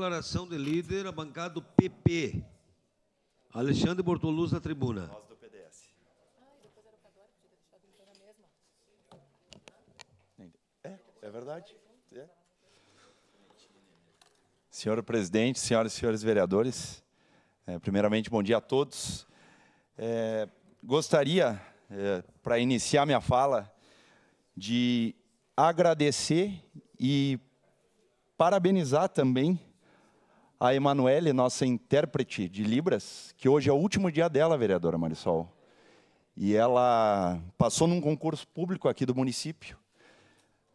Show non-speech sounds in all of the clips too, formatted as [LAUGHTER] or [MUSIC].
declaração de líder, a bancada do PP. Alexandre Bortoluz na tribuna. Nós do PDS. É, é, verdade. É. Senhor presidente, senhoras e senhores vereadores, é, primeiramente, bom dia a todos. É, gostaria, é, para iniciar minha fala, de agradecer e parabenizar também a Emanuele, nossa intérprete de Libras, que hoje é o último dia dela, vereadora Marisol. E ela passou num concurso público aqui do município,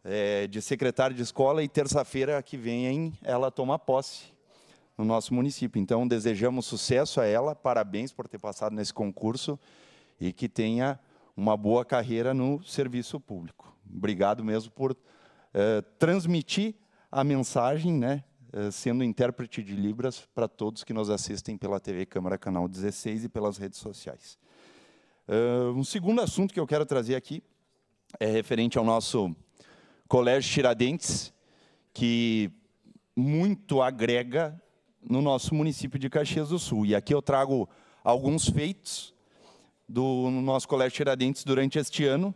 é, de secretária de escola, e terça-feira que vem ela toma posse no nosso município. Então, desejamos sucesso a ela, parabéns por ter passado nesse concurso e que tenha uma boa carreira no serviço público. Obrigado mesmo por é, transmitir a mensagem, né, eh, sendo intérprete de Libras para todos que nos assistem pela TV Câmara Canal 16 e pelas redes sociais. Eh, um segundo assunto que eu quero trazer aqui é referente ao nosso Colégio Tiradentes, que muito agrega no nosso município de Caxias do Sul. E aqui eu trago alguns feitos do nosso Colégio Tiradentes durante este ano,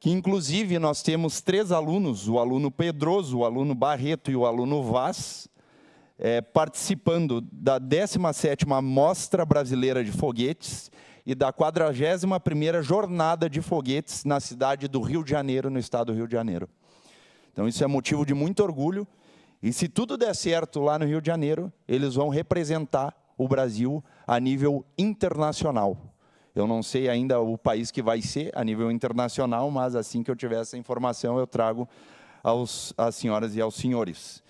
que inclusive nós temos três alunos, o aluno Pedroso, o aluno Barreto e o aluno Vaz, é, participando da 17ª Mostra Brasileira de Foguetes e da 41ª Jornada de Foguetes na cidade do Rio de Janeiro, no estado do Rio de Janeiro. Então isso é motivo de muito orgulho, e se tudo der certo lá no Rio de Janeiro, eles vão representar o Brasil a nível internacional. Eu não sei ainda o país que vai ser a nível internacional, mas assim que eu tiver essa informação, eu trago aos, às senhoras e aos senhores.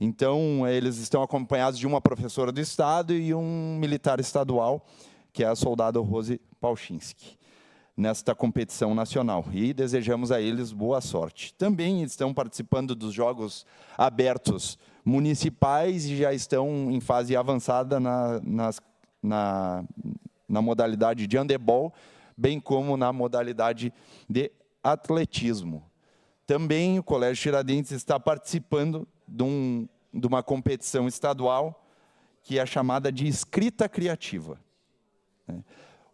Então, eles estão acompanhados de uma professora do Estado e um militar estadual, que é a soldada Rose Palchinski, nesta competição nacional. E desejamos a eles boa sorte. Também estão participando dos Jogos Abertos Municipais e já estão em fase avançada na, nas, na, na modalidade de handebol, bem como na modalidade de atletismo. Também o Colégio Tiradentes está participando de, um, de uma competição estadual que é chamada de escrita criativa. Né.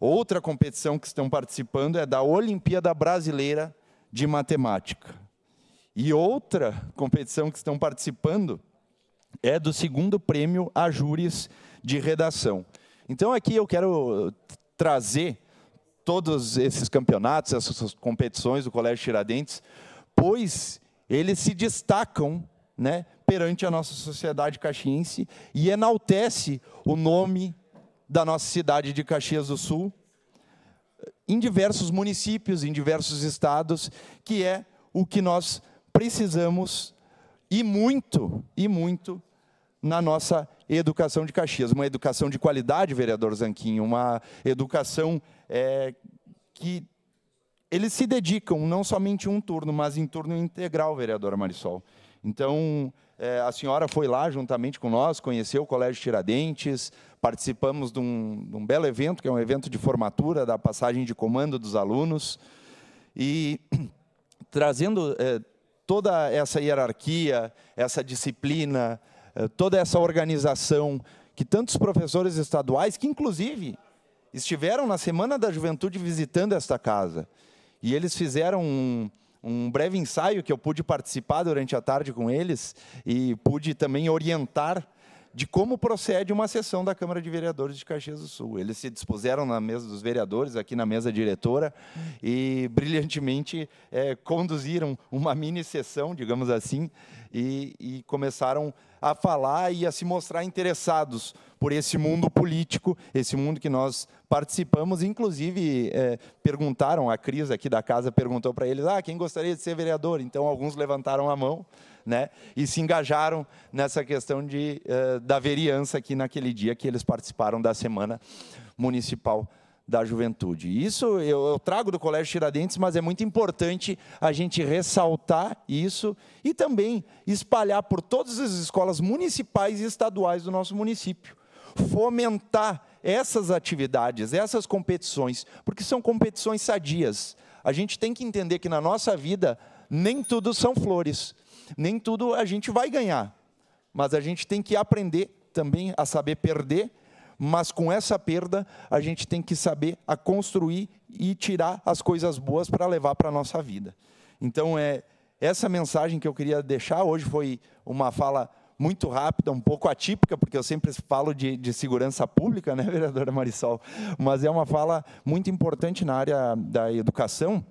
Outra competição que estão participando é da Olimpíada Brasileira de Matemática. E outra competição que estão participando é do segundo prêmio a Júris de Redação. Então aqui eu quero trazer todos esses campeonatos, essas competições do Colégio Tiradentes, pois eles se destacam, né, perante a nossa sociedade caxiense e enaltece o nome da nossa cidade de Caxias do Sul em diversos municípios, em diversos estados, que é o que nós precisamos e muito, e muito na nossa educação de Caxias, uma educação de qualidade, vereador Zanquinho, uma educação é, que eles se dedicam não somente um turno, mas em turno integral, vereadora Marisol. Então, é, a senhora foi lá juntamente com nós, conheceu o Colégio Tiradentes, participamos de um, de um belo evento, que é um evento de formatura da passagem de comando dos alunos, e [CLEARS THROAT] trazendo é, toda essa hierarquia, essa disciplina, eh, toda essa organização que tantos professores estaduais, que inclusive estiveram na Semana da Juventude visitando esta casa, e eles fizeram um, um breve ensaio que eu pude participar durante a tarde com eles e pude também orientar de como procede uma sessão da Câmara de Vereadores de Caxias do Sul. Eles se dispuseram na mesa dos vereadores, aqui na mesa diretora, e brilhantemente é, conduziram uma mini sessão, digamos assim, e, e começaram a falar e a se mostrar interessados por esse mundo político, esse mundo que nós participamos. Inclusive, é, perguntaram, a Cris aqui da casa perguntou para eles, ah, quem gostaria de ser vereador? Então, alguns levantaram a mão né, e se engajaram nessa questão de, é, da vereança aqui naquele dia que eles participaram da Semana Municipal da Juventude. Isso eu, eu trago do Colégio Tiradentes, mas é muito importante a gente ressaltar isso e também espalhar por todas as escolas municipais e estaduais do nosso município fomentar essas atividades, essas competições, porque são competições sadias. A gente tem que entender que na nossa vida nem tudo são flores, nem tudo a gente vai ganhar, mas a gente tem que aprender também a saber perder, mas com essa perda a gente tem que saber a construir e tirar as coisas boas para levar para a nossa vida. Então é essa mensagem que eu queria deixar hoje foi uma fala muito rápida, um pouco atípica, porque eu sempre falo de, de segurança pública, né, [LAUGHS] vereadora Marisol? Mas é uma fala muito importante na área da educação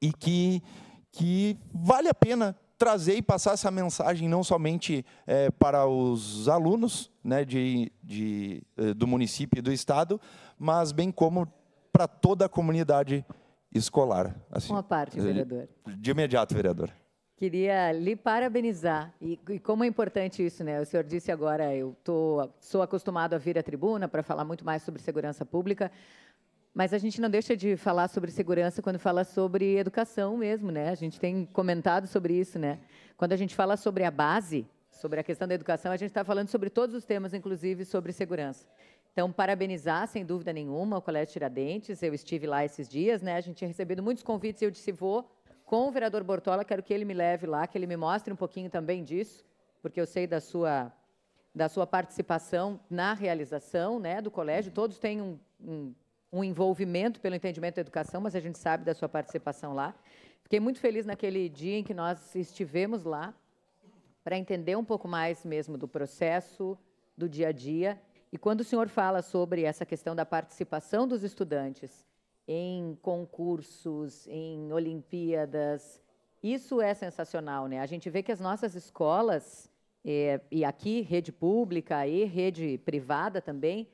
e que, que vale a pena trazer e passar essa mensagem não somente é, para os alunos né, de, de, eh, do município e do estado, mas bem como para toda a comunidade escolar. Assim, Uma parte, eh, vereador. De imediato, vereador. Queria lhe parabenizar. E, e, como é importante isso, né? O senhor disse agora, eu tô, sou acostumado a vir à tribuna para falar muito mais sobre segurança pública, mas a gente não deixa de falar sobre segurança quando fala sobre educação mesmo, né? A gente tem comentado sobre isso, né? Quando a gente fala sobre a base, sobre a questão da educação, a gente está falando sobre todos os temas, inclusive sobre segurança. Então, parabenizar, sem dúvida nenhuma, o Colégio Tiradentes. Eu estive lá esses dias, né? A gente tinha recebido muitos convites e eu disse, vou com o vereador Bortola, quero que ele me leve lá, que ele me mostre um pouquinho também disso, porque eu sei da sua, da sua participação na realização né, do colégio. Todos têm um, um, um envolvimento pelo entendimento da educação, mas a gente sabe da sua participação lá. Fiquei muito feliz naquele dia em que nós estivemos lá para entender um pouco mais mesmo do processo, do dia a dia. E quando o senhor fala sobre essa questão da participação dos estudantes em concursos, em Olimpíadas. Isso é sensacional, né? A gente vê que as nossas escolas, é, e aqui rede pública e rede privada também,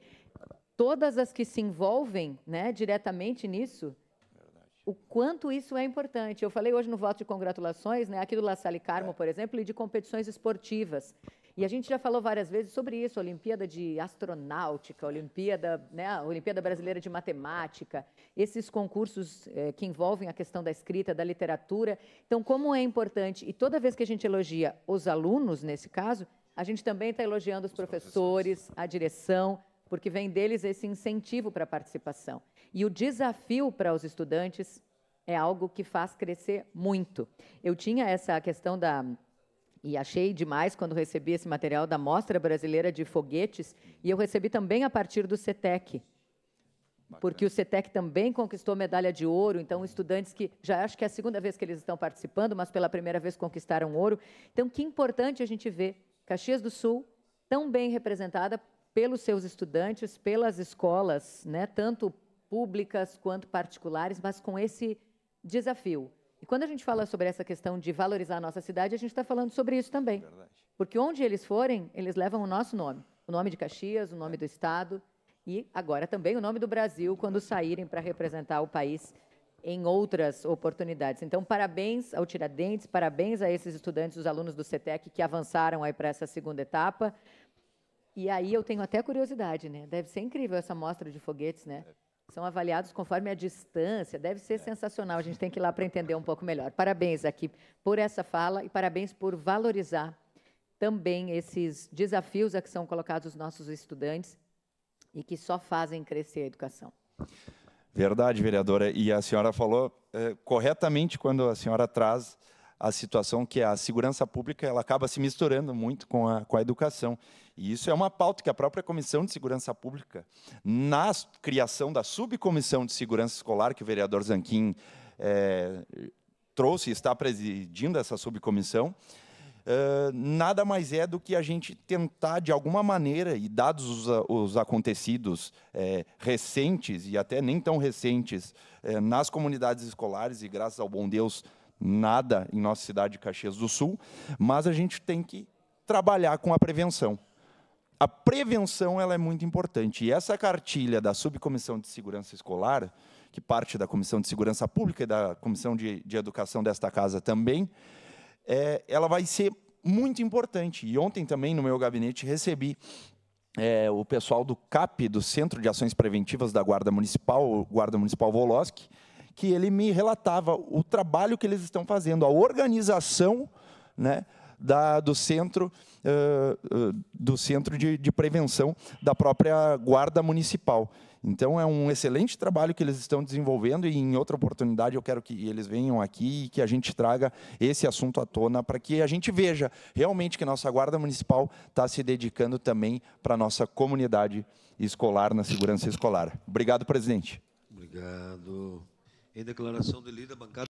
todas as que se envolvem né, diretamente nisso, Verdade. o quanto isso é importante. Eu falei hoje no voto de congratulações, né, aqui do La Salle Carmo, é. por exemplo, e de competições esportivas. E a gente já falou várias vezes sobre isso, Olimpíada de Astronáutica, Olimpíada, né, Olimpíada Brasileira de Matemática, esses concursos eh, que envolvem a questão da escrita, da literatura. Então, como é importante, e toda vez que a gente elogia os alunos, nesse caso, a gente também está elogiando os, os professores, professores, a direção, porque vem deles esse incentivo para a participação. E o desafio para os estudantes é algo que faz crescer muito. Eu tinha essa questão da e achei demais quando recebi esse material da Mostra Brasileira de Foguetes, e eu recebi também a partir do CETEC. Porque o CETEC também conquistou medalha de ouro, então uhum. estudantes que já acho que é a segunda vez que eles estão participando, mas pela primeira vez conquistaram ouro. Então, que importante a gente ver Caxias do Sul tão bem representada pelos seus estudantes, pelas escolas, né, tanto públicas quanto particulares, mas com esse desafio e quando a gente fala sobre essa questão de valorizar a nossa cidade, a gente está falando sobre isso também. Verdade. Porque onde eles forem, eles levam o nosso nome. O nome de Caxias, o nome é. do Estado e agora também o nome do Brasil quando saírem para representar o país em outras oportunidades. Então, parabéns ao Tiradentes, parabéns a esses estudantes, os alunos do CETEC que avançaram aí para essa segunda etapa. E aí eu tenho até curiosidade, né? Deve ser incrível essa mostra de foguetes, né? É são avaliados conforme a distância. Deve ser sensacional. A gente tem que ir lá para entender um pouco melhor. Parabéns aqui por essa fala e parabéns por valorizar também esses desafios a que são colocados os nossos estudantes e que só fazem crescer a educação. Verdade, vereadora. E a senhora falou é, corretamente quando a senhora traz a situação que a segurança pública ela acaba se misturando muito com a, com a educação. E isso é uma pauta que a própria Comissão de Segurança Pública, na criação da Subcomissão de Segurança Escolar, que o vereador Zanquim é, trouxe e está presidindo essa subcomissão, eh, nada mais é do que a gente tentar, de alguma maneira, e dados os, os acontecidos é, recentes e até nem tão recentes é, nas comunidades escolares, e graças ao bom Deus, nada em nossa cidade de Caxias do Sul, mas a gente tem que trabalhar com a prevenção a prevenção ela é muito importante. E essa cartilha da Subcomissão de Segurança Escolar, que parte da Comissão de Segurança Pública e da Comissão de, de Educação desta casa também, é, ela vai ser muito importante. E ontem também, no meu gabinete, recebi é, o pessoal do CAP, do Centro de Ações Preventivas da Guarda Municipal, Guarda Municipal Voloski, que ele me relatava o trabalho que eles estão fazendo, a organização né, da, do centro, uh, do centro de, de prevenção da própria guarda municipal. Então é um excelente trabalho que eles estão desenvolvendo e em outra oportunidade eu quero que eles venham aqui e que a gente traga esse assunto à tona para que a gente veja realmente que nossa guarda municipal está se dedicando também para a nossa comunidade escolar na segurança escolar. Obrigado, presidente. Obrigado. Em declaração de lida bancada